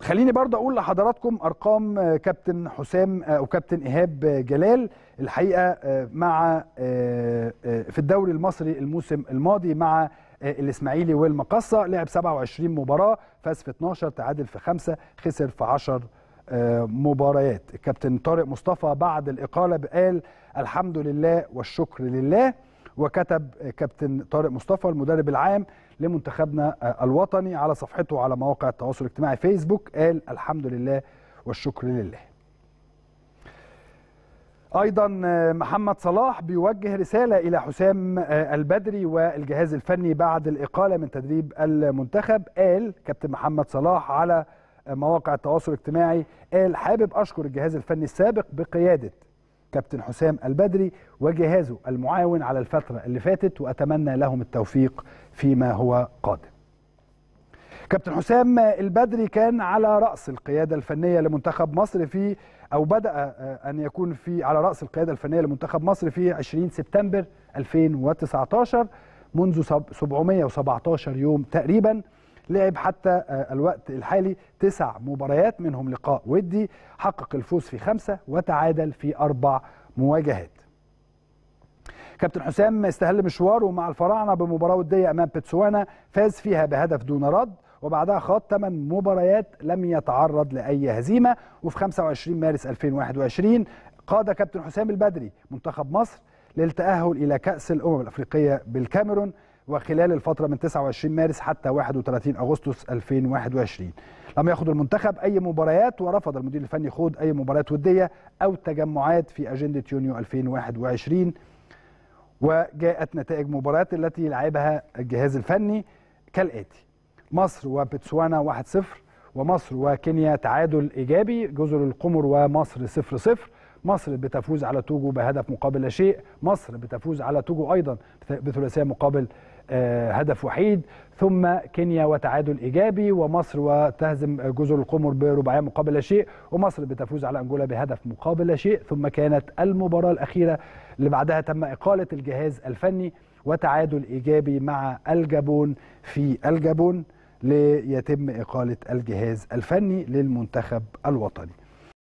خليني برضه اقول لحضراتكم ارقام آه، كابتن حسام آه، او كابتن ايهاب آه، جلال الحقيقه مع في الدوري المصري الموسم الماضي مع الاسماعيلي والمقصه لعب 27 مباراه فاز في 12 تعادل في 5 خسر في 10 مباريات الكابتن طارق مصطفى بعد الاقاله قال الحمد لله والشكر لله وكتب كابتن طارق مصطفى المدرب العام لمنتخبنا آه، الوطني على صفحته على مواقع التواصل الاجتماعي فيسبوك قال الحمد لله والشكر لله ايضا آه، محمد صلاح بيوجه رساله الى حسام آه، البدري والجهاز الفني بعد الاقاله من تدريب المنتخب قال كابتن محمد صلاح على مواقع التواصل الاجتماعي قال حابب اشكر الجهاز الفني السابق بقياده كابتن حسام البدري وجهازه المعاون على الفترة اللي فاتت وأتمنى لهم التوفيق فيما هو قادم كابتن حسام البدري كان على رأس القيادة الفنية لمنتخب مصر في أو بدأ آه، أن يكون في على رأس القيادة الفنية لمنتخب مصر في 20 سبتمبر 2019 منذ 717 يوم تقريباً لعب حتى آه، الوقت الحالي تسع مباريات منهم لقاء ودي حقق الفوز في خمسة وتعادل في أربع مواجهات كابتن حسام استهل مشواره مع الفراعنة بمباراة ودية أمام بتسوانا فاز فيها بهدف دون رد وبعدها خاض 8 مباريات لم يتعرض لأي هزيمة وفي 25 مارس 2021 قاد كابتن حسام البدري منتخب مصر للتأهل إلى كأس الأمم الأفريقية بالكاميرون وخلال الفترة من 29 مارس حتى 31 أغسطس 2021 لم يخوض المنتخب أي مباريات ورفض المدير الفني خوض أي مباريات ودية أو تجمعات في أجندة يونيو 2021 وجاءت نتائج مباريات التي لعبها الجهاز الفني كالآتي مصر وبتسوانا 1-0 ومصر وكينيا تعادل إيجابي جزر القمر ومصر 0-0 مصر بتفوز على توجو بهدف مقابل لا شيء مصر بتفوز على توجو أيضا بثلاثية مقابل آه، هدف وحيد ثم كينيا وتعادل ايجابي ومصر وتهزم جزر القمر برباعيه مقابل لا شيء ومصر بتفوز على انجولا بهدف مقابل لا شيء ثم كانت المباراه الاخيره اللي بعدها تم اقاله الجهاز الفني وتعادل ايجابي مع الجابون في الجابون ليتم اقاله الجهاز الفني للمنتخب الوطني